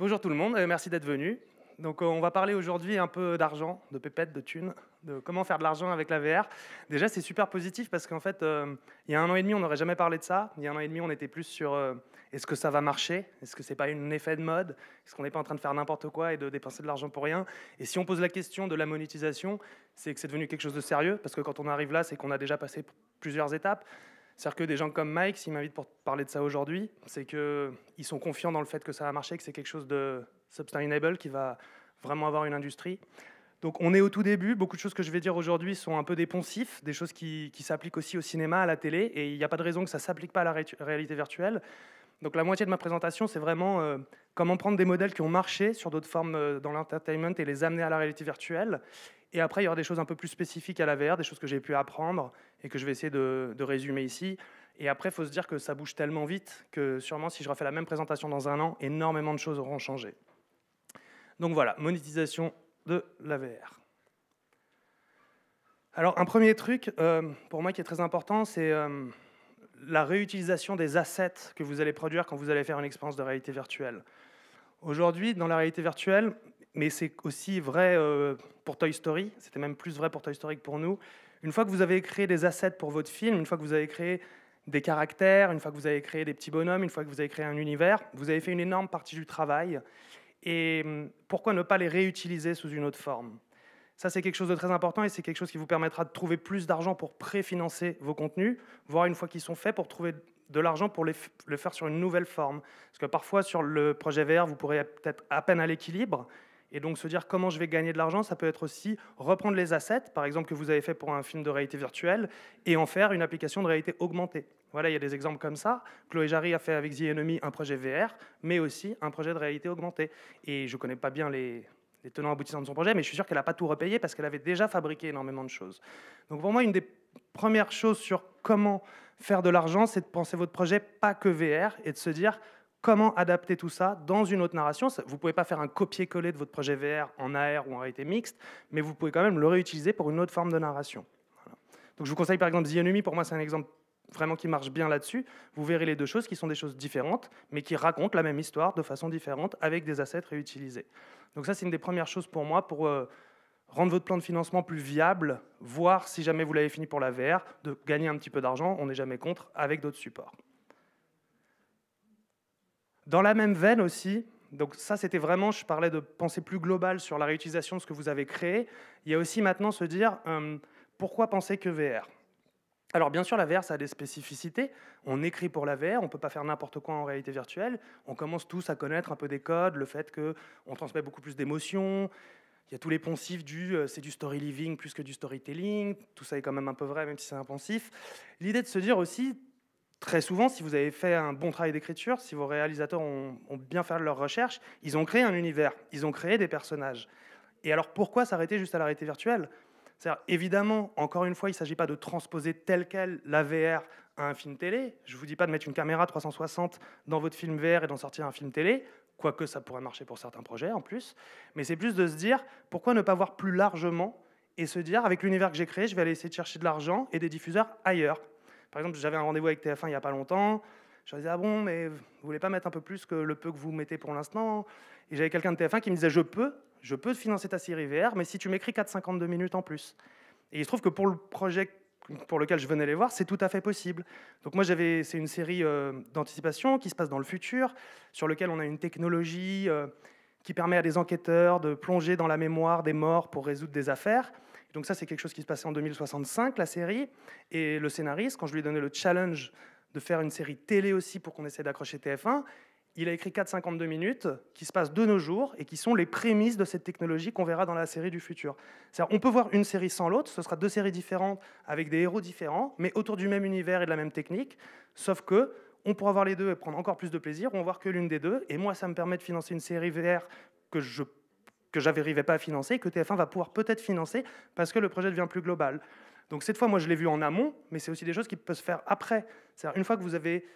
Bonjour tout le monde, euh, merci d'être venu. Donc euh, on va parler aujourd'hui un peu d'argent, de pépettes, de thunes, de comment faire de l'argent avec la VR. Déjà c'est super positif parce qu'en fait, euh, il y a un an et demi on n'aurait jamais parlé de ça. Il y a un an et demi on était plus sur est-ce que ça va marcher Est-ce que c'est pas un effet de mode Est-ce qu'on n'est pas en train de faire n'importe quoi et de dépenser de l'argent pour rien Et si on pose la question de la monétisation, c'est que c'est devenu quelque chose de sérieux parce que quand on arrive là, c'est qu'on a déjà passé plusieurs étapes. C'est-à-dire que des gens comme Mike, s'ils m'invitent pour parler de ça aujourd'hui, c'est qu'ils sont confiants dans le fait que ça va marcher, que c'est quelque chose de sustainable, qui va vraiment avoir une industrie. Donc on est au tout début, beaucoup de choses que je vais dire aujourd'hui sont un peu des des choses qui, s'appliquent aussi au cinéma, à la télé, et il n'y a pas de raison que ça ne s'applique pas à la réalité virtuelle. Donc la moitié de ma présentation, c'est vraiment euh, comment prendre des modèles qui ont marché sur d'autres formes euh, dans l'entertainment et les amener à la réalité virtuelle. Et après, il y aura des choses un peu plus spécifiques à la VR, des choses que j'ai pu apprendre et que je vais essayer de, résumer ici. Et après, il faut se dire que ça bouge tellement vite que sûrement, si je refais la même présentation dans un an, énormément de choses auront changé. Donc voilà, monétisation de la VR. Alors, un premier truc, euh, pour moi, qui est très important, c'est euh, la réutilisation des assets que vous allez produire quand vous allez faire une expérience de réalité virtuelle. Aujourd'hui, dans la réalité virtuelle, mais c'est aussi vrai euh, pour Toy Story, c'était même plus vrai pour Toy Story que pour nous. Une fois que vous avez créé des assets pour votre film, une fois que vous avez créé des caractères, une fois que vous avez créé des petits bonhommes, une fois que vous avez créé un univers, vous avez fait une énorme partie du travail. Et hum, pourquoi ne pas les réutiliser sous une autre forme Ça, c'est quelque chose de très important et c'est quelque chose qui vous permettra de trouver plus d'argent pour préfinancer vos contenus, voire une fois qu'ils sont faits, pour trouver de l'argent pour les le faire sur une nouvelle forme. Parce que parfois, sur le projet VR, vous pourrez peut-être à peine à l'équilibre, et donc se dire comment je vais gagner de l'argent, ça peut être aussi reprendre les assets, par exemple que vous avez fait pour un film de réalité virtuelle, et en faire une application de réalité augmentée. Voilà, il y a des exemples comme ça. Chloé Jarry a fait avec The Enemy un projet VR, mais aussi un projet de réalité augmentée. Et je ne connais pas bien les, tenants aboutissants de son projet, mais je suis sûr qu'elle n'a pas tout repayé parce qu'elle avait déjà fabriqué énormément de choses. Donc pour moi, une des premières choses sur comment faire de l'argent, c'est de penser votre projet pas que VR et de se dire comment adapter tout ça dans une autre narration. Vous ne pouvez pas faire un copier-coller de votre projet VR en AR ou en réalité mixte, mais vous pouvez quand même le réutiliser pour une autre forme de narration. Donc je vous conseille par exemple Zianumi, pour moi c'est un exemple vraiment qui marche bien là-dessus. Vous verrez les deux choses qui sont des choses différentes, mais qui racontent la même histoire de façon différente avec des assets réutilisés. Donc ça c'est une des premières choses pour moi pour... Euh, rendre votre plan de financement plus viable, voir si jamais vous l'avez fini pour la VR, de gagner un petit peu d'argent, on n'est jamais contre, avec d'autres supports. Dans la même veine aussi, donc ça c'était vraiment, je parlais de penser plus globale sur la réutilisation de ce que vous avez créé, il y a aussi maintenant se dire euh, pourquoi penser que VR alors bien sûr, la VR, ça a des spécificités. On écrit pour la VR, on ne peut pas faire n'importe quoi en réalité virtuelle. On commence tous à connaître un peu des codes, le fait qu'on transmet beaucoup plus d'émotions. Il y a tous les poncifs du euh, c'est du story living plus que du storytelling. Tout ça est quand même un peu vrai, même si c'est un poncif. L'idée de se dire aussi, très souvent, si vous avez fait un bon travail d'écriture, si vos réalisateurs ont, bien fait leurs recherches, ils ont créé un univers, ils ont créé des personnages. Et alors pourquoi s'arrêter juste à la réalité virtuelle Évidemment, encore une fois, il ne s'agit pas de transposer tel quel la VR à un film télé. Je ne vous dis pas de mettre une caméra 360 dans votre film VR et d'en sortir un film télé, quoique ça pourrait marcher pour certains projets en plus. Mais c'est plus de se dire, pourquoi ne pas voir plus largement et se dire, avec l'univers que j'ai créé, je vais aller essayer de chercher de l'argent et des diffuseurs ailleurs. Par exemple, j'avais un rendez-vous avec TF1 il n'y a pas longtemps. Je leur disais, ah bon, mais vous voulez pas mettre un peu plus que le peu que vous mettez pour l'instant Et j'avais quelqu'un de TF1 qui me disait, je peux, je peux financer ta série VR, mais si tu m'écris 4,52 minutes en plus. Et il se trouve que pour le projet pour lequel je venais les voir, c'est tout à fait possible. Donc moi, j'avais, c'est une série euh, d'anticipation qui se passe dans le futur, sur lequel on a une technologie euh, qui permet à des enquêteurs de plonger dans la mémoire des morts pour résoudre des affaires. Donc ça, c'est quelque chose qui se passait en 2065, la série. Et le scénariste, quand je lui ai donné le challenge de faire une série télé aussi pour qu'on essaie d'accrocher TF1, il a écrit 4,52 minutes qui se passent de nos jours et qui sont les prémices de cette technologie qu'on verra dans la série du futur. On peut voir une série sans l'autre, ce sera deux séries différentes avec des héros différents, mais autour du même univers et de la même technique, sauf que on pourra voir les deux et prendre encore plus de plaisir, ou on va voir que l'une des deux. Et moi, ça me permet de financer une série VR que je que j'arrivais pas à financer, que TF1 va pouvoir peut-être financer parce que le projet devient plus global. Donc cette fois, moi, je l'ai vu en amont, mais c'est aussi des choses qui peuvent se faire après. C'est-à-dire une fois que vous avez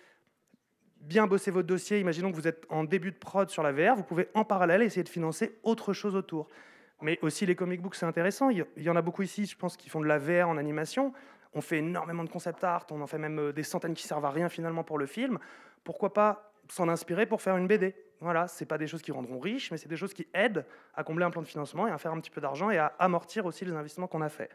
bien bossé votre dossier. Imaginons que vous êtes en début de prod sur la VR, vous pouvez en parallèle essayer de financer autre chose autour. Mais aussi les comic books, c'est intéressant. Il y en a beaucoup ici, je pense, qui font de la VR en animation on fait énormément de concept art, on en fait même euh, des centaines qui servent à rien finalement pour le film. Pourquoi pas s'en inspirer pour faire une BD Voilà, c'est pas des choses qui rendront riches, mais c'est des choses qui aident à combler un plan de financement et à faire un petit peu d'argent et à amortir aussi les investissements qu'on a faits.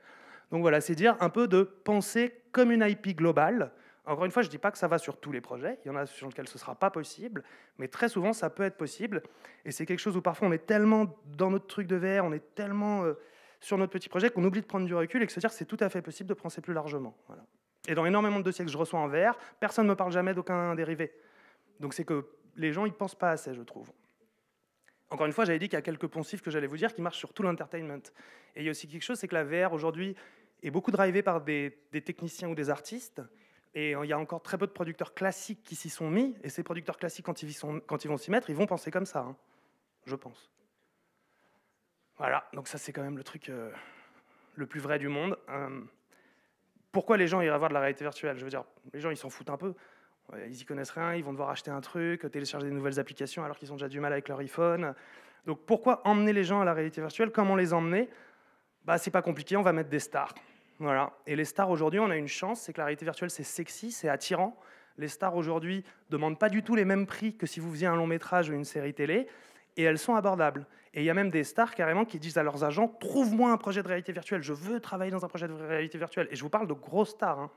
Donc voilà, c'est dire un peu de penser comme une IP globale. Encore une fois, je ne dis pas que ça va sur tous les projets, il y en a sur lesquels ce ne sera pas possible, mais très souvent ça peut être possible. Et c'est quelque chose où parfois on est tellement dans notre truc de VR, on est tellement... Euh, sur notre petit projet qu'on oublie de prendre du recul et que se dire c'est tout à fait possible de penser plus largement. Et dans énormément de dossiers que je reçois en VR, personne ne me parle jamais d'aucun dérivé. Donc c'est que les gens, ils pensent pas assez, je trouve. Encore une fois, j'avais dit qu'il y a quelques poncifs que j'allais vous dire qui marchent sur tout l'entertainment. Et il y a aussi quelque chose, c'est que la VR aujourd'hui est beaucoup drivée par des, techniciens ou des artistes. Et euh, il y a encore très peu de producteurs classiques qui s'y sont mis. Et ces producteurs classiques, quand ils, vont s'y mettre, ils vont penser comme ça, hein, je pense. Voilà, donc ça c'est quand même le truc euh, le plus vrai du monde. Euh, pourquoi les gens iraient voir de la réalité virtuelle Je veux dire, les gens ils s'en foutent un peu. Ils y connaissent rien, ils vont devoir acheter un truc, télécharger des nouvelles applications alors qu'ils ont déjà du mal avec leur iPhone. Donc pourquoi emmener les gens à la réalité virtuelle Comment les emmener Bah c'est pas compliqué, on va mettre des stars. Voilà. Et les stars aujourd'hui, on a une chance, c'est que la réalité virtuelle c'est sexy, c'est attirant. Les stars aujourd'hui demandent pas du tout les mêmes prix que si vous faisiez un long métrage ou une série télé et elles sont abordables. Et il y a même des stars carrément qui disent à leurs agents Trouve-moi un projet de réalité virtuelle, je veux travailler dans un projet de réalité virtuelle. Et je vous parle de grosses stars. Hein.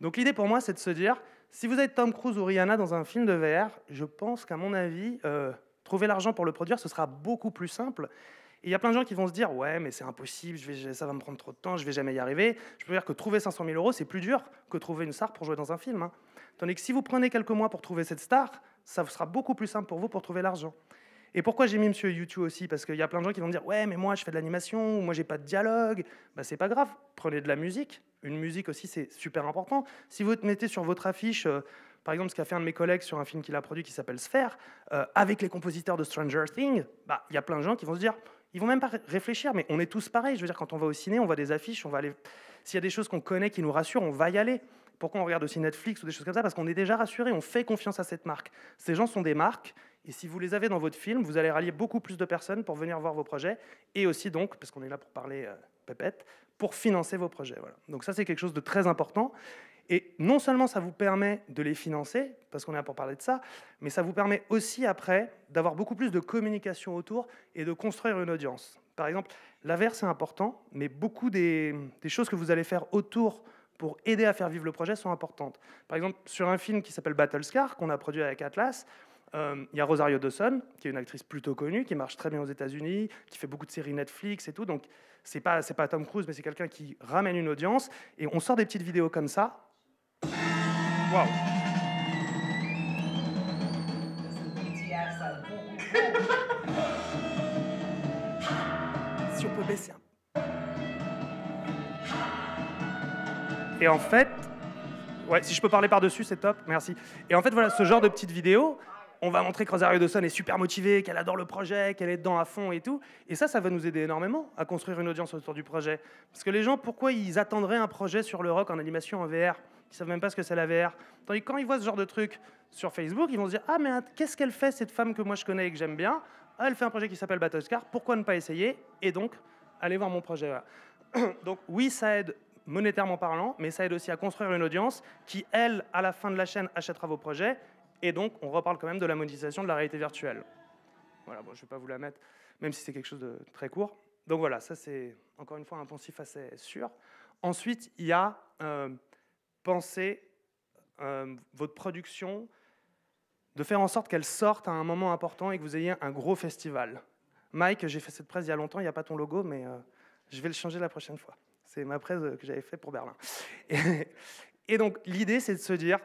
Donc l'idée pour moi, c'est de se dire si vous êtes Tom Cruise ou Rihanna dans un film de VR, je pense qu'à mon avis, euh, trouver l'argent pour le produire, ce sera beaucoup plus simple. Et il y a plein de gens qui vont se dire Ouais, mais c'est impossible, ça va me prendre trop de temps, je vais jamais y arriver. Je peux dire que trouver 500 000 euros, c'est plus dur que trouver une star pour jouer dans un film. Hein. Tandis que si vous prenez quelques mois pour trouver cette star, ça sera beaucoup plus simple pour vous pour trouver l'argent. Et pourquoi j'ai mis Monsieur YouTube aussi Parce qu'il y a plein de gens qui vont me dire Ouais, mais moi je fais de l'animation, ou moi j'ai pas de dialogue. Bah, c'est pas grave, prenez de la musique. Une musique aussi, c'est super important. Si vous mettez sur votre affiche, euh, par exemple, ce qu'a fait un de mes collègues sur un film qu'il a produit qui s'appelle Sphere, euh, avec les compositeurs de Stranger Things, bah, il y a plein de gens qui vont se dire Ils vont même pas réfléchir, mais on est tous pareils. Je veux dire, quand on va au ciné, on voit des affiches, on va aller. S'il y a des choses qu'on connaît qui nous rassurent, on va y aller. Pourquoi on regarde aussi Netflix ou des choses comme ça Parce qu'on est déjà rassuré, on fait confiance à cette marque. Ces gens sont des marques et si vous les avez dans votre film, vous allez rallier beaucoup plus de personnes pour venir voir vos projets et aussi donc, parce qu'on est là pour parler euh, pépette, pour financer vos projets. Voilà. Donc ça, c'est quelque chose de très important. Et non seulement ça vous permet de les financer, parce qu'on est là pour parler de ça, mais ça vous permet aussi après d'avoir beaucoup plus de communication autour et de construire une audience. Par exemple, l'averse est important, mais beaucoup des, choses que vous allez faire autour pour aider à faire vivre le projet sont importantes. Par exemple, sur un film qui s'appelle Battlescar, qu'on a produit avec Atlas, euh, il y a Rosario Dawson, qui est une actrice plutôt connue, qui marche très bien aux États-Unis, qui fait beaucoup de séries Netflix et tout. Donc, c'est pas, pas Tom Cruise, mais c'est quelqu'un qui ramène une audience. Et on sort des petites vidéos comme ça. Waouh! si on peut baisser Et en fait, ouais, si je peux parler par-dessus, c'est top, merci. Et en fait, voilà, ce genre de petites vidéos, on va montrer que Rosario Dawson est super motivée, qu'elle adore le projet, qu'elle est dedans à fond et tout. Et ça, ça va nous aider énormément à construire une audience autour du projet. Parce que les gens, pourquoi ils attendraient un projet sur le rock en animation en VR Ils savent même pas ce que c'est la VR. Tandis que quand ils voient ce genre de truc sur Facebook, ils vont se dire Ah, mais qu'est-ce qu'elle fait, cette femme que moi je connais et que j'aime bien ah, Elle fait un projet qui s'appelle Battlescar, pourquoi ne pas essayer Et donc, allez voir mon projet. Donc, oui, ça aide monétairement parlant, mais ça aide aussi à construire une audience qui, elle, à la fin de la chaîne, achètera vos projets et donc, on reparle quand même de la modélisation de la réalité virtuelle. Voilà, bon, je ne vais pas vous la mettre, même si c'est quelque chose de très court. Donc voilà, ça c'est encore une fois un pensif assez sûr. Ensuite, il y a euh, penser euh, votre production, de faire en sorte qu'elle sorte à un moment important et que vous ayez un gros festival. Mike, j'ai fait cette presse il y a longtemps, il n'y a pas ton logo, mais euh, je vais le changer la prochaine fois. C'est ma presse que j'avais faite pour Berlin. et donc l'idée, c'est de se dire,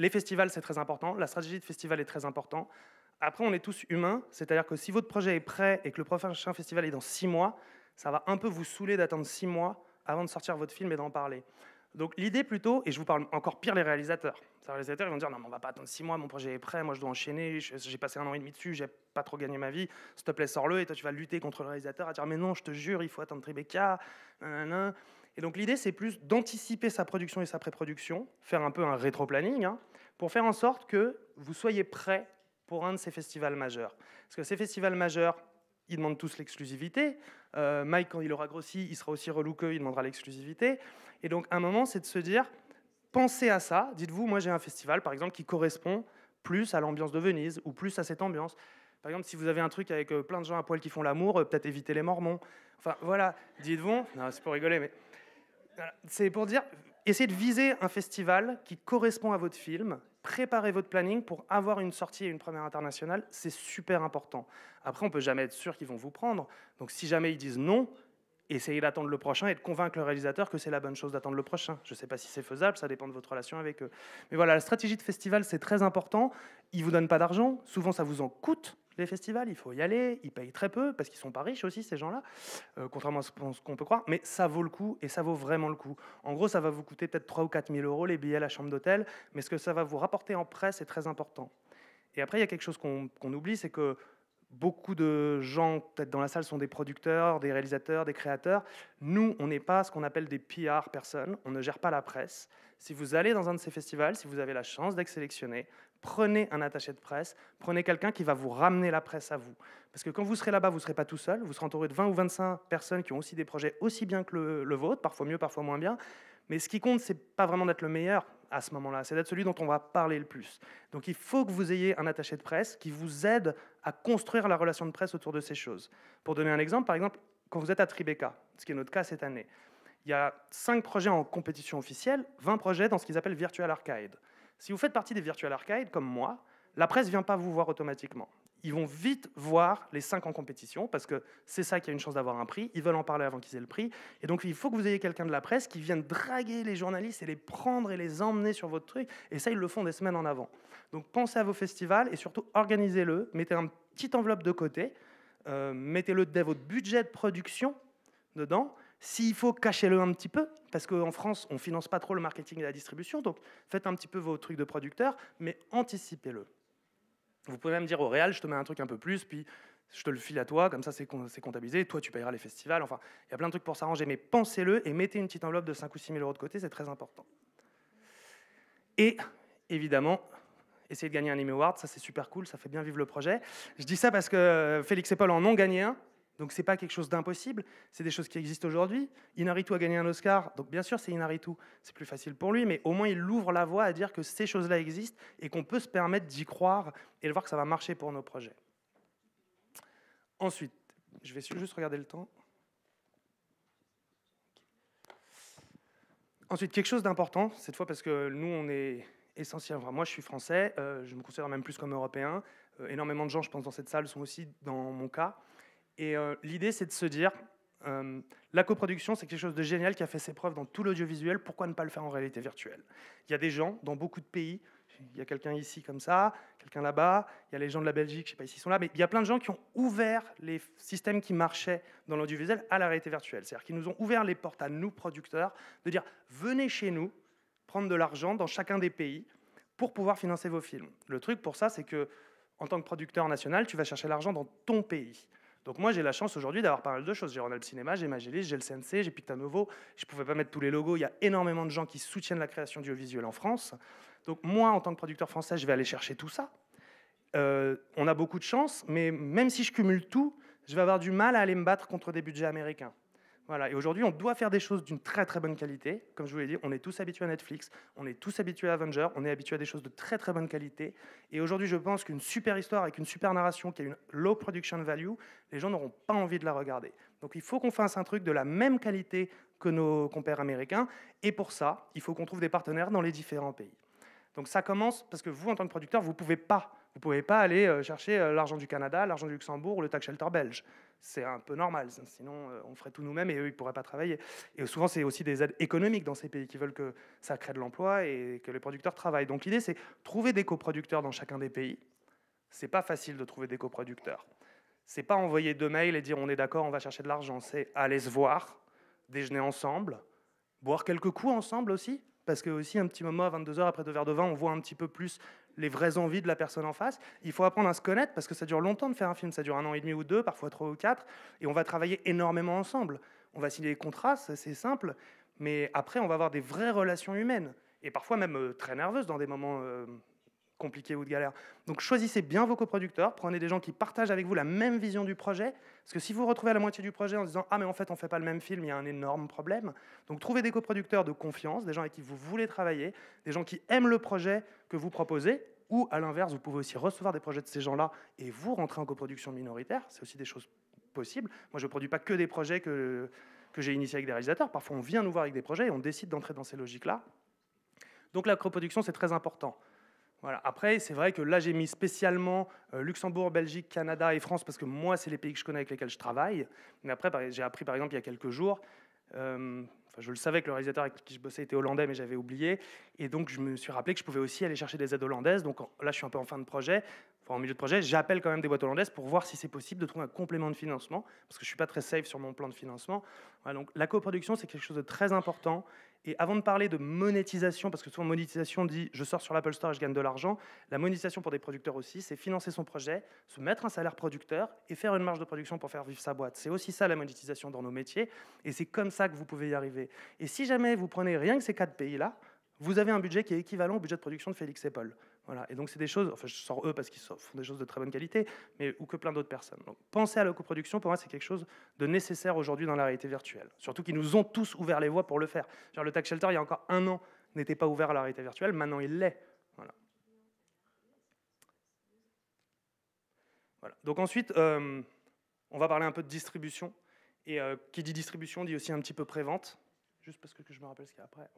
les festivals, c'est très important, la stratégie de festival est très importante. Après, on est tous humains, c'est-à-dire que si votre projet est prêt et que le prochain festival est dans six mois, ça va un peu vous saouler d'attendre six mois avant de sortir votre film et d'en parler. Donc l'idée plutôt, et je vous parle encore pire les réalisateurs, les réalisateurs ils vont dire non mais on va pas attendre six mois, mon projet est prêt, moi je dois enchaîner, j'ai passé un an et demi dessus, j'ai pas trop gagné ma vie, s'il te plaît sors-le, et toi tu vas lutter contre le réalisateur à dire mais non je te jure il faut attendre Tribeca, et donc l'idée, c'est plus d'anticiper sa production et sa pré-production, faire un peu un rétro-planning, hein, pour faire en sorte que vous soyez prêt pour un de ces festivals majeurs. Parce que ces festivals majeurs, ils demandent tous l'exclusivité. Euh, Mike, quand il aura grossi, il sera aussi relou qu'eux, il demandera l'exclusivité. Et donc, un moment, c'est de se dire, pensez à ça. Dites-vous, moi, j'ai un festival, par exemple, qui correspond plus à l'ambiance de Venise ou plus à cette ambiance. Par exemple, si vous avez un truc avec euh, plein de gens à poil qui font l'amour, euh, peut-être éviter les Mormons. Enfin, voilà, dites-vous, non, c'est pour rigoler, mais c'est pour dire, essayez de viser un festival qui correspond à votre film, préparez votre planning pour avoir une sortie et une première internationale, c'est super important. Après, on peut jamais être sûr qu'ils vont vous prendre, donc si jamais ils disent non, essayez d'attendre le prochain et de convaincre le réalisateur que c'est la bonne chose d'attendre le prochain. Je ne sais pas si c'est faisable, ça dépend de votre relation avec eux. Mais voilà, la stratégie de festival, c'est très important. Ils vous donnent pas d'argent, souvent ça vous en coûte les festivals, il faut y aller, ils payent très peu parce qu'ils sont pas riches aussi ces gens-là, euh, contrairement à ce qu'on peut croire, mais ça vaut le coup et ça vaut vraiment le coup. En gros, ça va vous coûter peut-être 3 ou 4 000 euros les billets à la chambre d'hôtel, mais ce que ça va vous rapporter en presse est très important. Et après, il y a quelque chose qu'on oublie, c'est que beaucoup de gens, peut-être dans la salle, sont des producteurs, des réalisateurs, des créateurs. Nous, on n'est pas ce qu'on appelle des PR personnes, on ne gère pas la presse. Si vous allez dans un de ces festivals, si vous avez la chance d'être sélectionné, prenez un attaché de presse, prenez quelqu'un qui va vous ramener la presse à vous. Parce que quand vous serez là-bas, vous ne serez pas tout seul, vous serez entouré de 20 ou 25 personnes qui ont aussi des projets aussi bien que le, vôtre, parfois mieux, parfois moins bien. Mais ce qui compte, n'est pas vraiment d'être le meilleur à ce moment-là, c'est d'être celui dont on va parler le plus. Donc il faut que vous ayez un attaché de presse qui vous aide à construire la relation de presse autour de ces choses. Pour donner un exemple, par exemple, quand vous êtes à Tribeca, ce qui est notre cas cette année, il y a 5 projets en compétition officielle, 20 projets dans ce qu'ils appellent Virtual Archive. Si vous faites partie des Virtual Arcade, comme moi, la presse vient pas vous voir automatiquement. Ils vont vite voir les cinq en compétition parce que c'est ça qui a une chance d'avoir un prix. Ils veulent en parler avant qu'ils aient le prix. Et donc, il faut que vous ayez quelqu'un de la presse qui vienne draguer les journalistes et les prendre et les emmener sur votre truc. Et ça, ils le font des semaines en avant. Donc, pensez à vos festivals et surtout, organisez-le. Mettez un petit enveloppe de côté. Euh, mettez-le dès votre budget de production dedans s'il faut, cachez-le un petit peu, parce qu'en France, on ne finance pas trop le marketing et la distribution, donc faites un petit peu vos trucs de producteur, mais anticipez-le. Vous pouvez même dire au Réal, je te mets un truc un peu plus, puis je te le file à toi, comme ça c'est comptabilisé, toi tu payeras les festivals, enfin, il y a plein de trucs pour s'arranger, mais pensez-le et mettez une petite enveloppe de 5 ou 6 000 euros de côté, c'est très important. Et évidemment, essayez de gagner un Emmy Award, ça c'est super cool, ça fait bien vivre le projet. Je dis ça parce que euh, Félix et Paul en ont gagné un, donc c'est pas quelque chose d'impossible, c'est des choses qui existent aujourd'hui. Inaritu a gagné un Oscar, donc bien sûr c'est Inaritu, c'est plus facile pour lui, mais au moins il ouvre la voie à dire que ces choses-là existent et qu'on peut se permettre d'y croire et de voir que ça va marcher pour nos projets. Ensuite, je vais juste regarder le temps. Ensuite, quelque chose d'important, cette fois parce que nous on est essentiel. moi je suis français, euh, je me considère même plus comme européen. Euh, énormément de gens, je pense, dans cette salle sont aussi dans mon cas. Et euh, l'idée, c'est de se dire, euh, la coproduction, c'est quelque chose de génial qui a fait ses preuves dans tout l'audiovisuel. Pourquoi ne pas le faire en réalité virtuelle Il y a des gens dans beaucoup de pays. Il y a quelqu'un ici comme ça, quelqu'un là-bas. Il y a les gens de la Belgique, je ne sais pas s'ils sont là, mais il y a plein de gens qui ont ouvert les systèmes qui marchaient dans l'audiovisuel à la réalité virtuelle. C'est-à-dire qu'ils nous ont ouvert les portes à nous producteurs de dire venez chez nous prendre de l'argent dans chacun des pays pour pouvoir financer vos films. Le truc pour ça, c'est que en tant que producteur national, tu vas chercher l'argent dans ton pays. Donc moi, j'ai la chance aujourd'hui d'avoir pas mal de choses. J'ai Ronald Cinéma, j'ai Magellis, j'ai le CNC, j'ai Novo. Je ne pouvais pas mettre tous les logos. Il y a énormément de gens qui soutiennent la création du audiovisuelle en France. Donc moi, en tant que producteur français, je vais aller chercher tout ça. Euh, on a beaucoup de chance, mais même si je cumule tout, je vais avoir du mal à aller me battre contre des budgets américains. Voilà, et aujourd'hui, on doit faire des choses d'une très très bonne qualité. Comme je vous l'ai dit, on est tous habitués à Netflix, on est tous habitués à Avenger, on est habitués à des choses de très très bonne qualité. Et aujourd'hui, je pense qu'une super histoire avec une super narration qui a une low production value, les gens n'auront pas envie de la regarder. Donc il faut qu'on fasse un truc de la même qualité que nos compères américains. Et pour ça, il faut qu'on trouve des partenaires dans les différents pays. Donc ça commence parce que vous, en tant que producteur, vous ne pouvez pas. Vous pouvez pas aller euh, chercher euh, l'argent du Canada, l'argent du Luxembourg ou le tax shelter belge c'est un peu normal, sinon euh, on ferait tout nous-mêmes et eux, ils ne pourraient pas travailler. Et souvent, c'est aussi des aides économiques dans ces pays qui veulent que ça crée de l'emploi et que les producteurs travaillent. Donc l'idée, c'est trouver des coproducteurs dans chacun des pays. Ce n'est pas facile de trouver des coproducteurs. C'est pas envoyer deux mails et dire on est d'accord, on va chercher de l'argent. C'est aller se voir, déjeuner ensemble, boire quelques coups ensemble aussi, parce que aussi un petit moment à 22h après deux verres de vin, on voit un petit peu plus les vraies envies de la personne en face. Il faut apprendre à se connaître parce que ça dure longtemps de faire un film, ça dure un an et demi ou deux, parfois trois ou quatre, et on va travailler énormément ensemble. On va signer des contrats, c'est simple, mais après on va avoir des vraies relations humaines, et parfois même euh, très nerveuses dans des moments euh, compliqué ou de galère. Donc choisissez bien vos coproducteurs, prenez des gens qui partagent avec vous la même vision du projet, parce que si vous vous retrouvez à la moitié du projet en disant Ah mais en fait on ne fait pas le même film, il y a un énorme problème. Donc trouvez des coproducteurs de confiance, des gens avec qui vous voulez travailler, des gens qui aiment le projet que vous proposez, ou à l'inverse, vous pouvez aussi recevoir des projets de ces gens-là et vous rentrer en coproduction minoritaire, c'est aussi des choses possibles. Moi je ne produis pas que des projets que, que j'ai initiés avec des réalisateurs, parfois on vient nous voir avec des projets et on décide d'entrer dans ces logiques-là. Donc la coproduction c'est très important. Après, c'est vrai que là, j'ai mis spécialement euh, Luxembourg, Belgique, Canada et France, parce que moi, c'est les pays que je connais avec lesquels je travaille. Mais après, j'ai appris, par exemple, il y a quelques jours, euh, je le savais que le réalisateur avec qui je bossais était hollandais, mais j'avais oublié. Et donc, je me suis rappelé que je pouvais aussi aller chercher des aides hollandaises. Donc là, je suis un peu en fin de projet, enfin, en milieu de projet. J'appelle quand même des boîtes hollandaises pour voir si c'est possible de trouver un complément de financement, parce que je ne suis pas très safe sur mon plan de financement. donc la coproduction, c'est quelque chose de très important et avant de parler de monétisation, parce que souvent monétisation dit je sors sur l'Apple Store et je gagne de l'argent, la monétisation pour des producteurs aussi, c'est financer son projet, se mettre un salaire producteur et faire une marge de production pour faire vivre sa boîte. C'est aussi ça la monétisation dans nos métiers, et c'est comme ça que vous pouvez y arriver. Et si jamais vous prenez rien que ces quatre pays-là, vous avez un budget qui est équivalent au budget de production de Félix et Paul. Et donc, c'est des choses, enfin, je sors eux parce qu'ils font des choses de très bonne qualité, mais ou que plein d'autres personnes. Donc, penser à la coproduction, pour moi, c'est quelque chose de nécessaire aujourd'hui dans la réalité virtuelle. Surtout qu'ils nous ont tous ouvert les voies pour le faire. Genre, le tax Shelter, il y a encore un an, n'était pas ouvert à la réalité virtuelle, maintenant il l'est. Donc, ensuite, euh, on va parler un peu de distribution. Et euh, qui dit distribution dit aussi un petit peu pré-vente. juste parce que, je me rappelle ce qu'il y a après.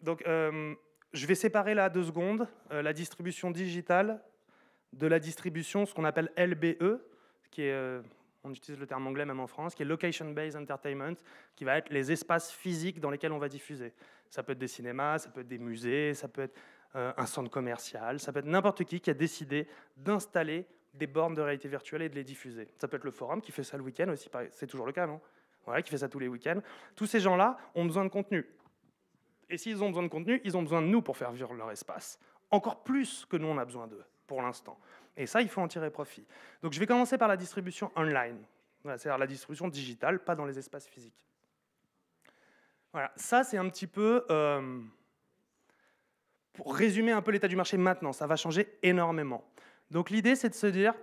Donc, euh, je vais séparer là deux secondes euh, la distribution digitale de la distribution, ce qu'on appelle LBE, qui est, euh, on utilise le terme anglais même en France, qui est Location Based Entertainment, qui va être les espaces physiques dans lesquels on va diffuser. Ça peut être des cinémas, ça peut être des musées, ça peut être euh, un centre commercial, ça peut être n'importe qui qui a décidé d'installer des bornes de réalité virtuelle et de les diffuser. Ça peut être le forum qui fait ça le week-end aussi, c'est toujours le cas, non voilà, qui fait ça tous les week-ends. Tous ces gens-là ont besoin de contenu. Et s'ils ont besoin de contenu, ils ont besoin de nous pour faire vivre leur espace. Encore plus que nous, on a besoin d'eux, pour l'instant. Et ça, il faut en tirer profit. Donc je vais commencer par la distribution online, c'est-à-dire la distribution digitale, pas dans les espaces physiques. Voilà, ça c'est un petit peu... Euh, pour résumer un peu l'état du marché maintenant, ça va changer énormément. Donc l'idée c'est de se dire,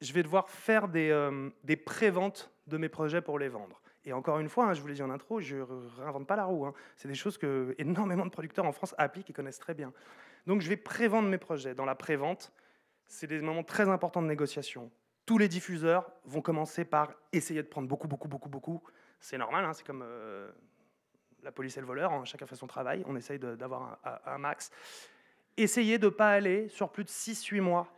je vais devoir faire des, euh, des préventes de mes projets pour les vendre. Et encore une fois, hein, je vous l'ai dit en intro, je ne réinvente pas la roue. Hein. C'est des choses que énormément de producteurs en France appliquent et connaissent très bien. Donc je vais prévendre mes projets. Dans la prévente, c'est des moments très importants de négociation. Tous les diffuseurs vont commencer par essayer de prendre beaucoup, beaucoup, beaucoup, beaucoup. C'est normal, hein, c'est comme euh, la police et le voleur, chacun fait son travail, on essaye d'avoir un, un, max. Essayez de ne pas aller sur plus de 6-8 mois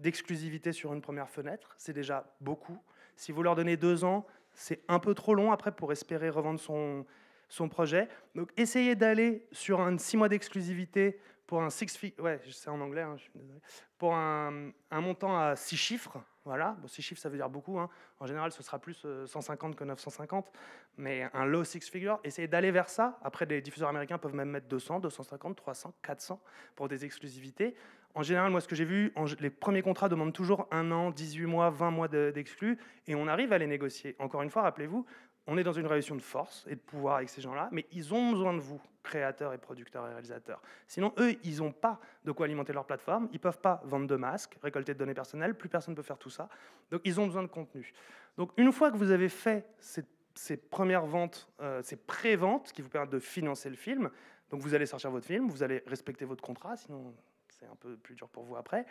d'exclusivité sur une première fenêtre, c'est déjà beaucoup. Si vous leur donnez deux ans, c'est un peu trop long après pour espérer revendre son, son projet. Donc essayez d'aller sur un 6 mois d'exclusivité pour un six ouais, c'est en anglais, hein, pour un, montant à 6 chiffres. Voilà, 6 chiffres ça veut dire beaucoup. Hein. En général, ce sera plus 150 euh, que 950, mais un low six figure, essayez d'aller vers ça. Après, les diffuseurs américains peuvent même mettre 200, 250, 300, 400 pour des exclusivités en général, moi, ce que j'ai vu, les premiers contrats demandent toujours un an, 18 mois, 20 mois d'exclus, et on arrive à les négocier. Encore une fois, rappelez-vous, on est dans une relation de force et de pouvoir avec ces gens-là, mais ils ont besoin de vous, créateurs et producteurs et réalisateurs. Sinon, eux, ils n'ont pas de quoi alimenter leur plateforme, ils ne peuvent pas vendre de masques, récolter de données personnelles, plus personne ne peut faire tout ça. Donc, ils ont besoin de contenu. Donc, une fois que vous avez fait ces, premières ventes, euh, ces pré-ventes qui vous permettent de financer le film, donc vous allez sortir votre film, vous allez respecter votre contrat, sinon c'est un peu plus dur pour vous après.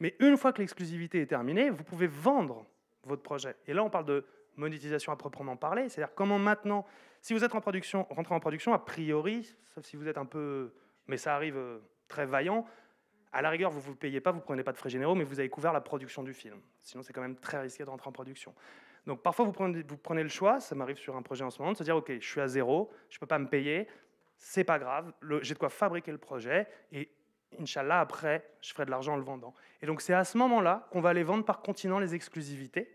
Mais une fois que l'exclusivité est terminée, vous pouvez vendre votre projet. Et là, on parle de monétisation à proprement parler, c'est-à-dire comment maintenant, si vous êtes en production, rentré en production, a priori, sauf si vous êtes un peu, mais ça arrive euh, très vaillant, à la rigueur, vous ne vous payez pas, vous ne prenez pas de frais généraux, mais vous avez couvert la production du film. Sinon, c'est quand même très risqué de rentrer en production. Donc parfois, vous prenez, vous prenez le choix, ça m'arrive sur un projet en ce moment, de se dire, OK, je suis à zéro, je ne peux pas me payer, c'est pas grave, j'ai de quoi fabriquer le projet, et Inch'Allah, après, je ferai de l'argent en le vendant. Et donc, c'est à ce moment-là qu'on va aller vendre par continent les exclusivités.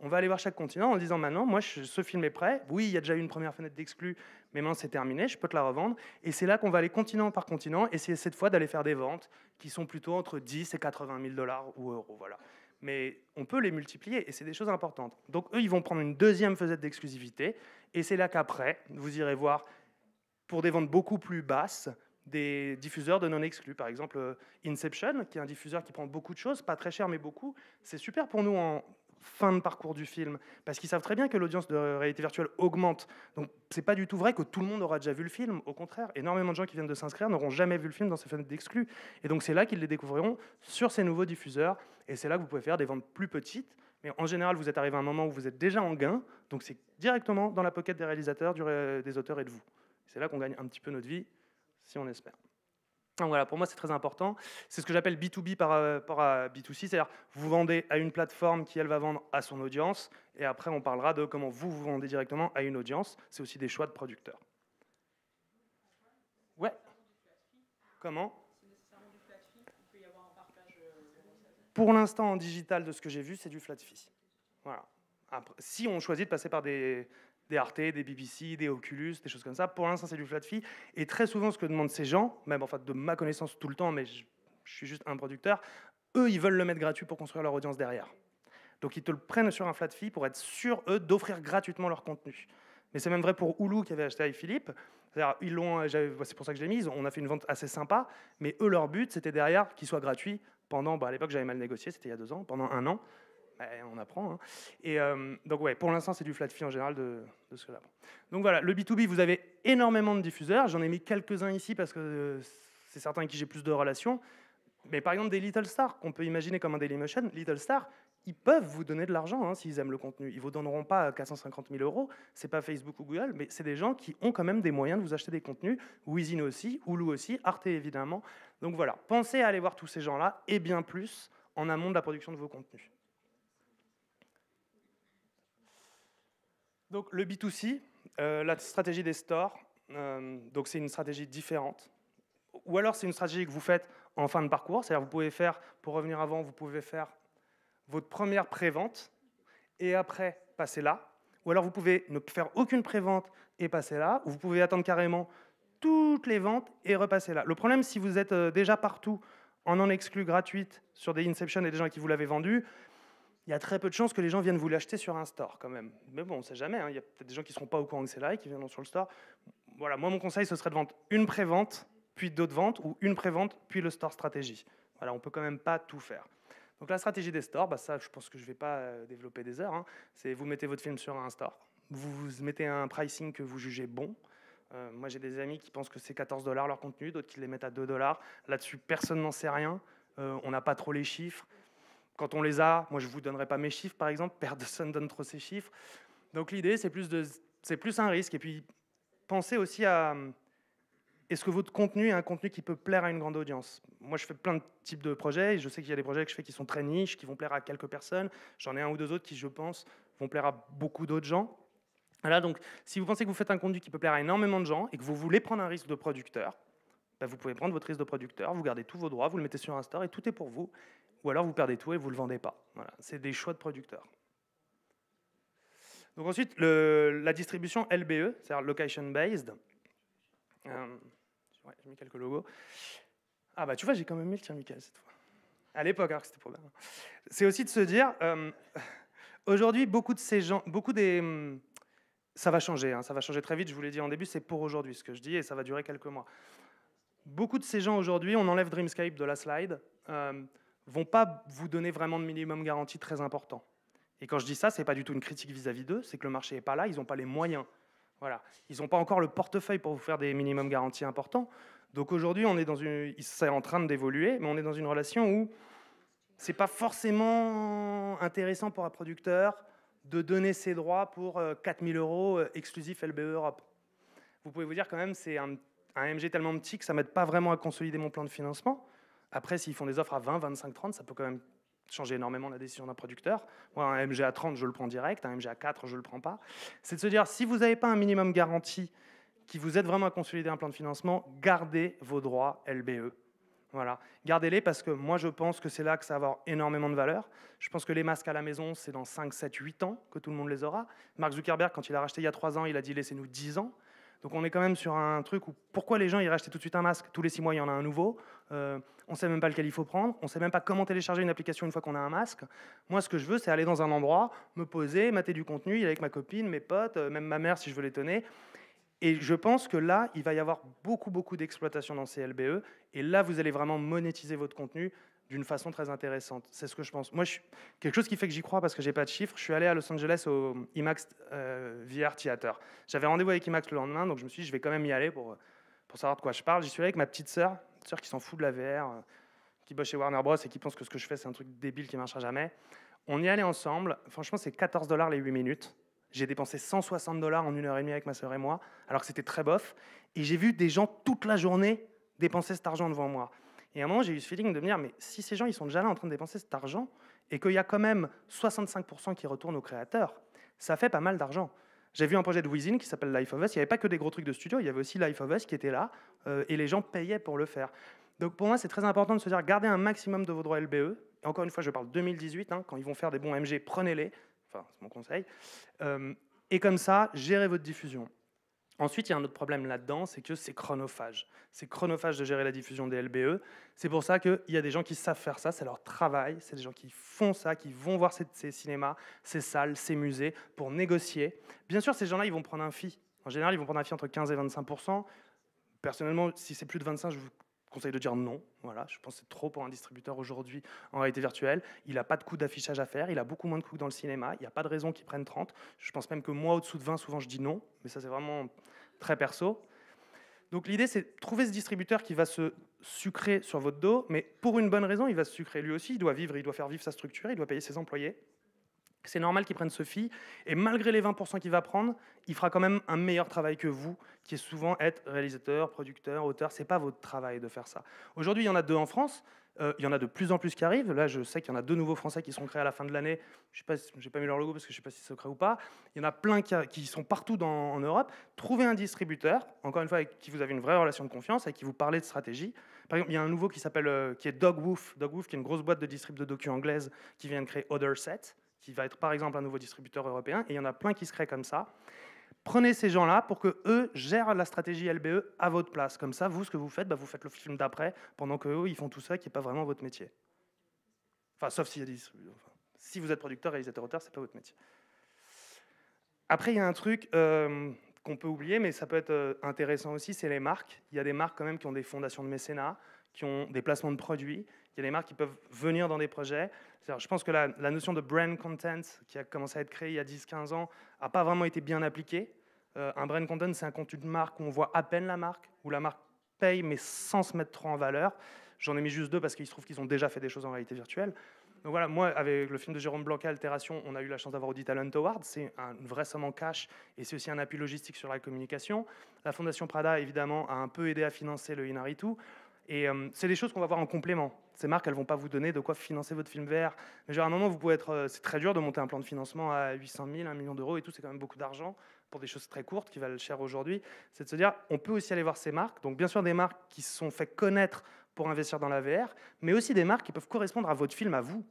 On va aller voir chaque continent en disant maintenant, moi, ce film est prêt. Oui, il y a déjà eu une première fenêtre d'exclus, mais maintenant c'est terminé, je peux te la revendre. Et c'est là qu'on va aller continent par continent, essayer cette fois d'aller faire des ventes qui sont plutôt entre 10 et 80 000 dollars ou euros. Voilà. Mais on peut les multiplier et c'est des choses importantes. Donc, eux, ils vont prendre une deuxième fenêtre d'exclusivité. Et c'est là qu'après, vous irez voir pour des ventes beaucoup plus basses, des diffuseurs de non-exclus. Par exemple, euh, Inception, qui est un diffuseur qui prend beaucoup de choses, pas très cher, mais beaucoup. C'est super pour nous en fin de parcours du film, parce qu'ils savent très bien que l'audience de réalité virtuelle augmente. Donc, c'est pas du tout vrai que tout le monde aura déjà vu le film. Au contraire, énormément de gens qui viennent de s'inscrire n'auront jamais vu le film dans ces fenêtres d'exclus. Et donc, c'est là qu'ils les découvriront sur ces nouveaux diffuseurs. Et c'est là que vous pouvez faire des ventes plus petites. Mais en général, vous êtes arrivé à un moment où vous êtes déjà en gain. Donc, c'est directement dans la pocket des réalisateurs, des auteurs et de vous. C'est là qu'on gagne un petit peu notre vie si on espère. Donc voilà, pour moi, c'est très important. C'est ce que j'appelle B2B par rapport à B2C, c'est-à-dire vous vendez à une plateforme qui, elle, va vendre à son audience, et après, on parlera de comment vous vous vendez directement à une audience. C'est aussi des choix de producteurs. Ouais. Comment Pour l'instant, en digital, de ce que j'ai vu, c'est du flat fee. Voilà. si on choisit de passer par des, des Arte, des BBC, des Oculus, des choses comme ça. Pour l'instant, c'est du flat fee. Et très souvent, ce que demandent ces gens, même en fait de ma connaissance tout le temps, mais je, suis juste un producteur, eux, ils veulent le mettre gratuit pour construire leur audience derrière. Donc ils te le prennent sur un flat fee pour être sûr, eux, d'offrir gratuitement leur contenu. Mais c'est même vrai pour Hulu qui avait acheté Philippe. Ils euh, c'est pour ça que je l'ai mise. On a fait une vente assez sympa, mais eux, leur but, c'était derrière qu'il soit gratuit pendant, bah, à l'époque, j'avais mal négocié, c'était il y a deux ans, pendant un an. Bah, on apprend. Hein. Et euh, donc, ouais, pour l'instant, c'est du flat fee en général de, de ce que Donc voilà, le B2B, vous avez énormément de diffuseurs. J'en ai mis quelques-uns ici parce que euh, c'est certains avec qui j'ai plus de relations. Mais par exemple, des Little Stars qu'on peut imaginer comme un Dailymotion, Little Star, ils peuvent vous donner de l'argent hein, s'ils aiment le contenu. Ils ne vous donneront pas 450 000 euros, c'est pas Facebook ou Google, mais c'est des gens qui ont quand même des moyens de vous acheter des contenus. Wizin aussi, Hulu aussi, Arte évidemment. Donc voilà, pensez à aller voir tous ces gens-là et bien plus en amont de la production de vos contenus. Donc le B2C, euh, la stratégie des stores, euh, donc c'est une stratégie différente. Ou alors c'est une stratégie que vous faites en fin de parcours, c'est-à-dire vous pouvez faire, pour revenir avant, vous pouvez faire votre première prévente et après passer là. Ou alors vous pouvez ne faire aucune prévente et passer là. Ou vous pouvez attendre carrément toutes les ventes et repasser là. Le problème, si vous êtes euh, déjà partout en en exclu gratuite sur des Inception et des gens qui vous l'avaient vendu, il y a très peu de chances que les gens viennent vous l'acheter sur un store quand même. Mais bon, on ne sait jamais. Hein. Il y a peut-être des gens qui ne seront pas au courant que c'est là et qui viendront sur le store. Voilà, moi, mon conseil, ce serait de vendre une prévente, vente puis d'autres ventes, ou une prévente, puis le store stratégie. Voilà, on ne peut quand même pas tout faire. Donc la stratégie des stores, bah, ça, je pense que je ne vais pas euh, développer des heures. Hein. C'est vous mettez votre film sur un store, vous, mettez un pricing que vous jugez bon. Euh, moi, j'ai des amis qui pensent que c'est 14 dollars leur contenu, d'autres qui les mettent à 2 dollars. Là-dessus, personne n'en sait rien. Euh, on n'a pas trop les chiffres quand on les a, moi je ne vous donnerai pas mes chiffres par exemple, personne ne donne trop ses chiffres. Donc l'idée, c'est plus, un risque. Et puis, pensez aussi à est-ce que votre contenu est un contenu qui peut plaire à une grande audience Moi, je fais plein de types de projets. je sais qu'il y a des projets que je fais qui sont très niches, qui vont plaire à quelques personnes. J'en ai un ou deux autres qui, je pense, vont plaire à beaucoup d'autres gens. Voilà, donc si vous pensez que vous faites un contenu qui peut plaire à énormément de gens et que vous voulez prendre un risque de producteur, ben, vous pouvez prendre votre risque de producteur, vous gardez tous vos droits, vous le mettez sur un store et tout est pour vous. Ou alors vous perdez tout et vous ne le vendez pas. Voilà. C'est des choix de producteurs. Donc ensuite, le, la distribution LBE, c'est-à-dire location based. Euh, j'ai mis quelques logos. Ah bah tu vois, j'ai quand même mis le tien, Michael, cette fois. À l'époque, alors que c'était pour ça. C'est aussi de se dire, euh, aujourd'hui, beaucoup de ces gens, beaucoup des... Hum, ça va changer, hein, ça va changer très vite, je vous l'ai dit en début, c'est pour aujourd'hui ce que je dis, et ça va durer quelques mois. Beaucoup de ces gens aujourd'hui, on enlève Dreamscape de la slide. Euh, vont pas vous donner vraiment de minimum garantie très important. Et quand je dis ça, ce n'est pas du tout une critique vis-à-vis d'eux, c'est que le marché n'est pas là, ils n'ont pas les moyens. Voilà. Ils n'ont pas encore le portefeuille pour vous faire des minimum garanties importants. Donc aujourd'hui, on est dans une, c'est en train d'évoluer, mais on est dans une relation où ce n'est pas forcément intéressant pour un producteur de donner ses droits pour 4000 euh, euros euh, exclusif LBE Europe. Vous pouvez vous dire quand même, c'est un, un MG tellement petit que ça m'aide pas vraiment à consolider mon plan de financement. Après, s'ils font des offres à 20, 25, 30, ça peut quand même changer énormément la décision d'un producteur. Moi, un MG à 30, je le prends direct, un MG à 4, je ne le prends pas. C'est de se dire, si vous n'avez pas un minimum garanti qui vous aide vraiment à consolider un plan de financement, gardez vos droits LBE. Voilà. Gardez-les parce que moi, je pense que c'est là que ça va avoir énormément de valeur. Je pense que les masques à la maison, c'est dans 5, 7, 8 ans que tout le monde les aura. Mark Zuckerberg, quand il a racheté il y a 3 ans, il a dit laissez-nous 10 ans. Donc on est quand même sur un truc où pourquoi les gens iraient acheter tout de suite un masque Tous les six mois, il y en a un nouveau. Euh, on ne sait même pas lequel il faut prendre. On ne sait même pas comment télécharger une application une fois qu'on a un masque. Moi, ce que je veux, c'est aller dans un endroit, me poser, mater du contenu, y avec ma copine, mes potes, euh, même ma mère si je veux l'étonner. Et je pense que là, il va y avoir beaucoup, beaucoup d'exploitation dans ces e. Et là, vous allez vraiment monétiser votre contenu d'une façon très intéressante. C'est ce que je pense. Moi, quelque chose qui fait que j'y crois parce que j'ai pas de chiffres. Je suis allé à Los Angeles au IMAX euh, VR Theater. J'avais rendez-vous avec IMAX le lendemain, donc je me suis dit, je vais quand même y aller pour, pour savoir de quoi je parle. J'y suis allé avec ma petite sœur, une sœur qui s'en fout de la VR, euh, qui bosse chez Warner Bros. et qui pense que ce que je fais, c'est un truc débile qui ne marchera jamais. On y allait ensemble. Franchement, c'est 14 dollars les 8 minutes. J'ai dépensé 160 dollars en une heure et demie avec ma sœur et moi, alors que c'était très bof. Et j'ai vu des gens toute la journée dépenser cet argent devant moi. Et à un moment, j'ai eu ce feeling de me dire, mais si ces gens, ils sont déjà là en train de dépenser cet argent, et qu'il y a quand même 65% qui retournent aux créateurs, ça fait pas mal d'argent. J'ai vu un projet de Wizin qui s'appelle Life of Us. Il n'y avait pas que des gros trucs de studio, il y avait aussi Life of Us qui était là, euh, et les gens payaient pour le faire. Donc pour moi, c'est très important de se dire, gardez un maximum de vos droits LBE. encore une fois, je parle 2018, hein, quand ils vont faire des bons MG, prenez-les. Enfin, c'est mon conseil. Euh, et comme ça, gérez votre diffusion. Ensuite, il y a un autre problème là-dedans, c'est que c'est chronophage. C'est chronophage de gérer la diffusion des LBE. C'est pour ça qu'il y a des gens qui savent faire ça, c'est leur travail, c'est des gens qui font ça, qui vont voir ces, cinémas, ces salles, ces musées pour négocier. Bien sûr, ces gens-là, ils vont prendre un fee. En général, ils vont prendre un fee entre 15 et 25 Personnellement, si c'est plus de 25, je vous conseille de dire non. Voilà, je pense que c'est trop pour un distributeur aujourd'hui en réalité virtuelle. Il n'a pas de coût d'affichage à faire, il a beaucoup moins de coûts dans le cinéma, il n'y a pas de raison qu'il prenne 30. Je pense même que moi, au-dessous de 20, souvent je dis non, mais ça c'est vraiment très perso. Donc l'idée, c'est trouver ce distributeur qui va se sucrer sur votre dos, mais pour une bonne raison, il va se sucrer lui aussi, il doit vivre, il doit faire vivre sa structure, il doit payer ses employés c'est normal qu'il prenne Sophie. Et malgré les 20% qu'il va prendre, il fera quand même un meilleur travail que vous, qui est souvent être réalisateur, producteur, auteur. C'est pas votre travail de faire ça. Aujourd'hui, il y en a deux en France. Euh, il y en a de plus en plus qui arrivent. Là, je sais qu'il y en a deux nouveaux Français qui seront créés à la fin de l'année. Je sais pas, j'ai pas mis leur logo parce que je sais pas si c'est secret ou pas. Il y en a plein qui, sont partout en Europe. Trouvez un distributeur, encore une fois, avec qui vous avez une vraie relation de confiance, avec qui vous parlez de stratégie. Par exemple, il y a un nouveau qui s'appelle, euh, qui est Dogwoof, qui est une grosse boîte de distrib de docu anglaise qui vient de créer Other Set qui va être par exemple un nouveau distributeur européen, et il y en a plein qui se créent comme ça. Prenez ces gens-là pour que eux gèrent la stratégie LBE à votre place. Comme ça, vous, ce que vous faites, bah, vous faites le film d'après, pendant qu'eux, ils font tout ça, qui n'est pas vraiment votre métier. Enfin, sauf si, si vous êtes producteur, réalisateur, auteur, c'est pas votre métier. Après, il y a un truc euh, qu'on peut oublier, mais ça peut être euh, intéressant aussi, c'est les marques. Il y a des marques quand même qui ont des fondations de mécénat, qui ont des placements de produits. Il y a des marques qui peuvent venir dans des projets. Je pense que la, notion de brand content, qui a commencé à être créée il y a 10-15 ans, n'a pas vraiment été bien appliquée. Euh, un brand content, c'est un contenu de marque où on voit à peine la marque, où la marque paye, mais sans se mettre trop en valeur. J'en ai mis juste deux parce qu'il se trouve qu'ils ont déjà fait des choses en réalité virtuelle. Donc voilà, moi, avec le film de Jérôme Blanca, Altération, on a eu la chance d'avoir Audit Talent Award. C'est un vrai somme en cash et c'est aussi un appui logistique sur la communication. La Fondation Prada, évidemment, a un peu aidé à financer le Inari2. Et euh, c'est des choses qu'on va voir en complément. Ces marques, elles vont pas vous donner de quoi financer votre film vert. Mais genre, à un moment, vous pouvez être. Euh, c'est très dur de monter un plan de financement à 800 000, 1 million d'euros et tout. C'est quand même beaucoup d'argent pour des choses très courtes qui valent cher aujourd'hui. C'est de se dire, on peut aussi aller voir ces marques. Donc, bien sûr, des marques qui se sont fait connaître pour investir dans la VR, mais aussi des marques qui peuvent correspondre à votre film, à vous.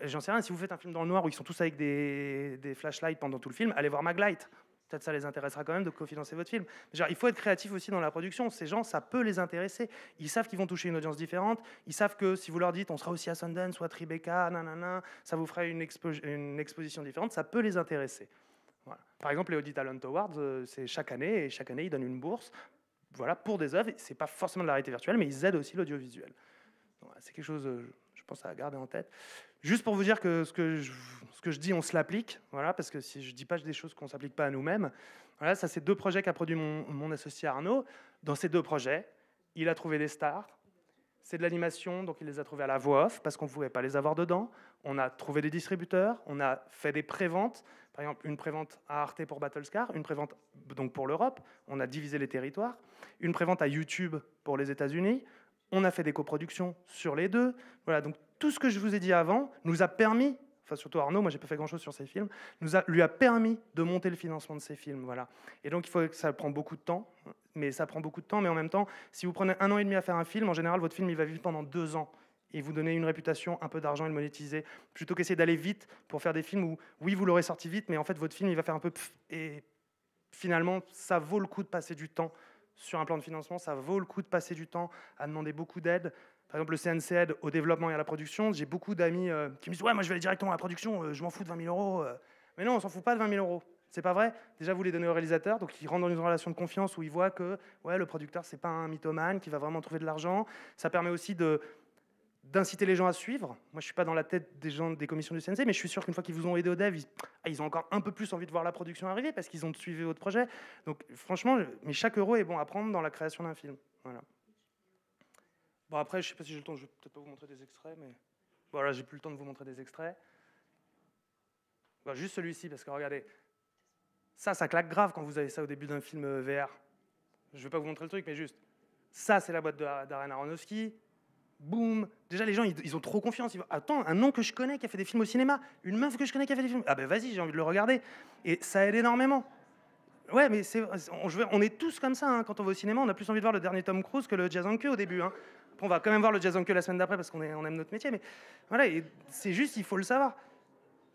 J'en sais rien, si vous faites un film dans le noir où ils sont tous avec des, des flashlights pendant tout le film, allez voir Maglite Peut-être ça les intéressera quand même de cofinancer votre film. Genre, il faut être créatif aussi dans la production. Ces gens, ça peut les intéresser. Ils savent qu'ils vont toucher une audience différente. Ils savent que si vous leur dites, on sera aussi à Sundance soit Tribeca, nanana, ça vous fera une, exposition différente, ça peut les intéresser. Par exemple, les Audit Talent Awards, euh, c'est chaque année, et chaque année, ils donnent une bourse voilà, pour des œuvres. Ce n'est pas forcément de la réalité virtuelle, mais ils aident aussi l'audiovisuel. c'est quelque chose, euh, je pense à garder en tête. Juste pour vous dire que ce que je, ce que je dis, on se l'applique, voilà, parce que si je ne dis pas des choses qu'on ne s'applique pas à nous-mêmes, voilà, ça c'est deux projets qu'a produit mon, associé Arnaud. Dans ces deux projets, il a trouvé des stars. C'est de l'animation, donc il les a trouvés à la voix off, parce qu'on ne pouvait pas les avoir dedans. On a trouvé des distributeurs, on a fait des préventes, par exemple une prévente à Arte pour Battlescar, une prévente donc pour l'Europe, on a divisé les territoires, une prévente à YouTube pour les États-Unis, on a fait des coproductions sur les deux. Voilà, donc tout ce que je vous ai dit avant nous a permis, enfin surtout Arnaud, moi j'ai pas fait grand chose sur ces films, nous a, lui a permis de monter le financement de ces films. Voilà. Et donc il faut que ça prend beaucoup de temps, mais ça prend beaucoup de temps, mais en même temps, si vous prenez un an et demi à faire un film, en général votre film il va vivre pendant deux ans et vous donner une réputation, un peu d'argent et le monétiser, plutôt qu'essayer d'aller vite pour faire des films où, oui, vous l'aurez sorti vite, mais en fait, votre film, il va faire un peu et finalement, ça vaut le coup de passer du temps sur un plan de financement, ça vaut le coup de passer du temps à demander beaucoup d'aide. Par exemple, le CNC aide au développement et à la production. J'ai beaucoup d'amis euh, qui me disent Ouais, moi je vais directement à la production, euh, je m'en fous de 20 000 euros. Euh. Mais non, on s'en fout pas de 20 000 euros. C'est pas vrai. Déjà, vous les donnez au réalisateur, donc ils rentrent dans une relation de confiance où ils voient que ouais, le producteur, c'est pas un mythomane qui va vraiment trouver de l'argent. Ça permet aussi de, d'inciter les gens à suivre. Moi, je ne suis pas dans la tête des gens des commissions du CNC, mais je suis sûr qu'une fois qu'ils vous ont aidé au dev, ah, ils, ont encore un peu plus envie de voir la production arriver parce qu'ils ont suivi votre projet. Donc, franchement, mais chaque euro est bon à prendre dans la création d'un film. Voilà. Bon, après, je ne sais pas si j'ai le temps, je ne vais peut-être pas vous montrer des extraits, mais voilà, j'ai plus le temps de vous montrer des extraits. Bah, juste celui-ci, parce que regardez, ça, ça claque grave quand vous avez ça au début d'un film euh, VR. Je ne vais pas vous montrer le truc, mais juste, ça, c'est la boîte d'Aren Aronofsky, boum. Déjà, les gens, ils, ont trop confiance. Ils vont, Attends, un nom que je connais qui a fait des films au cinéma, une meuf que je connais qui a fait des films. Ah ben vas-y, j'ai envie de le regarder. Et ça aide énormément. Ouais, mais on, est tous comme ça. Hein. Quand on va au cinéma, on a plus envie de voir le dernier Tom Cruise que le Jazz queue au début. Hein. on va quand même voir le Jazz cue la semaine d'après parce qu'on on aime notre métier. Mais voilà, c'est juste, il faut le savoir.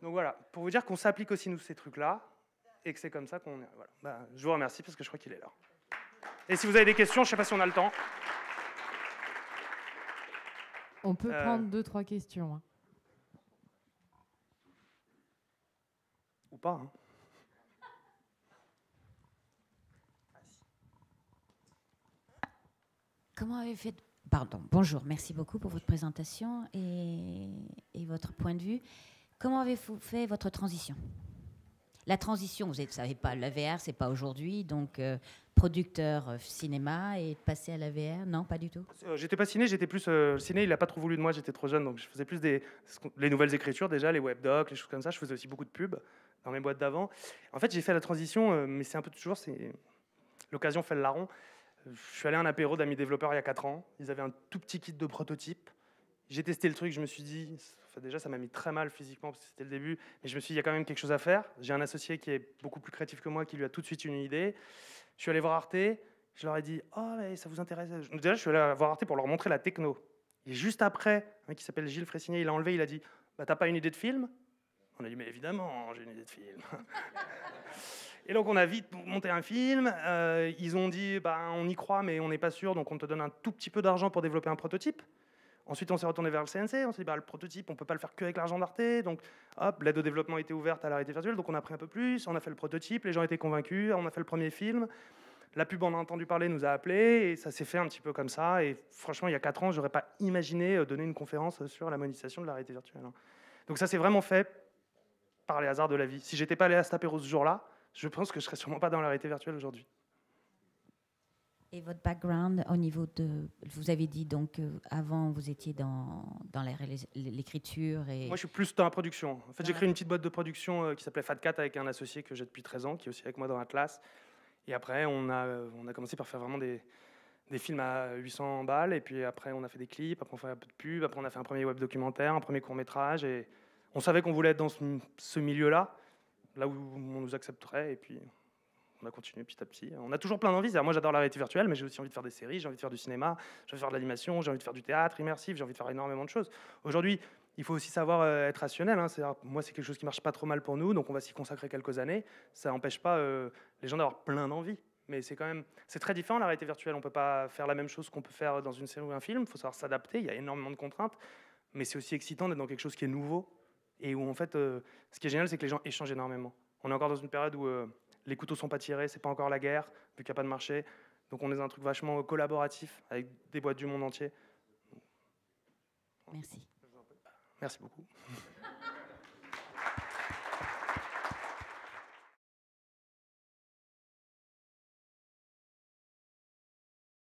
Donc voilà, pour vous dire qu'on s'applique aussi, nous, ces trucs-là, et que c'est comme ça qu'on... Voilà. Bah, je vous remercie parce que je crois qu'il est là. Et si vous avez des questions, je ne sais pas si on a le temps. On peut euh. prendre deux, trois questions. Hein. Ou pas. Hein. Comment avez fait Pardon, bonjour, merci beaucoup pour votre présentation et votre point de vue. Comment avez-vous fait votre transition la transition, vous ne savez pas, la ce n'est pas aujourd'hui, donc euh, producteur euh, cinéma et passer à la non, pas du tout. Euh, j'étais pas ciné, j'étais plus ciné, il n'a pas trop voulu de moi, j'étais trop jeune, donc je faisais plus des les nouvelles écritures déjà, les webdocs, les choses comme ça. Je faisais aussi beaucoup de pubs dans mes boîtes d'avant. En fait, j'ai fait la transition, mais c'est un peu toujours, c'est l'occasion fait le larron. Je suis allé à un apéro d'amis développeurs il y a 4 ans. Ils avaient un tout petit kit de prototype j'ai testé le truc, je me suis dit, déjà ça m'a mis très mal physiquement parce que c'était le début, mais je me suis dit, il y a quand même quelque chose à faire. J'ai un associé qui est beaucoup plus créatif que moi, qui lui a tout de suite une idée. Je suis allé voir Arte, je leur ai dit, oh ça vous intéresse Déjà, je suis allé voir Arte pour leur montrer la techno. Et juste après, un mec qui s'appelle Gilles Fressinier, il a enlevé, il a dit, bah t'as pas une idée de film On a dit, mais évidemment, j'ai une idée de film. Et donc on a vite monté un film. Euh, ils ont dit, bah, on y croit, mais on n'est pas sûr, donc on te donne un tout petit peu d'argent pour développer un prototype. Ensuite, on s'est retourné vers le CNC, on s'est dit, bah, le prototype, on ne peut pas le faire que avec l'argent d'Arte. Donc, hop, l'aide au développement était ouverte à la réalité virtuelle, donc on a pris un peu plus, on a fait le prototype, les gens étaient convaincus, on a fait le premier film. La pub, on a entendu parler, nous a appelés, et ça s'est fait un petit peu comme ça. Et franchement, il y a 4 ans, j'aurais pas imaginé euh, donner une conférence euh, sur la monétisation de la réalité virtuelle. Hein. Donc, ça s'est vraiment fait par les hasards de la vie. Si j'étais pas allé à apéro ce jour-là, je pense que je serais sûrement pas dans la réalité virtuelle aujourd'hui. Et votre background au niveau de. Vous avez dit donc euh, avant, vous étiez dans, dans l'écriture et. Moi, je suis plus dans la production. En fait, j'ai créé une petite boîte de production euh, qui s'appelait Fat Cat avec un associé que j'ai depuis 13 ans, qui est aussi avec moi dans la classe. Et après, on a, on a commencé par faire vraiment des, des films à 800 balles. Et puis après, on a fait des clips, après, on fait un peu de pub, après, on a fait un premier web documentaire, un premier court métrage. Et on savait qu'on voulait être dans ce, ce milieu-là, là où on nous accepterait. Et puis, on a continué petit à petit. On a toujours plein d'envies. Moi, j'adore la réalité virtuelle, mais j'ai aussi envie de faire des séries, j'ai envie de faire du cinéma, j'ai envie de faire de l'animation, j'ai envie de faire du théâtre immersif, j'ai envie de faire énormément de choses. Aujourd'hui, il faut aussi savoir euh, être rationnel. Hein. Moi, c'est quelque chose qui marche pas trop mal pour nous, donc on va s'y consacrer quelques années. Ça n'empêche pas euh, les gens d'avoir plein d'envies. Mais c'est quand même, c'est très différent la réalité virtuelle. On ne peut pas faire la même chose qu'on peut faire dans une série ou un film. Il faut savoir s'adapter. Il y a énormément de contraintes, mais c'est aussi excitant d'être dans quelque chose qui est nouveau et où en fait, euh, ce qui est génial, c'est que les gens échangent énormément. On est encore dans une période où les couteaux ne sont pas tirés, ce n'est pas encore la guerre, vu qu'il n'y a pas de marché. Donc on est un truc vachement collaboratif avec des boîtes du monde entier. Merci. Merci beaucoup.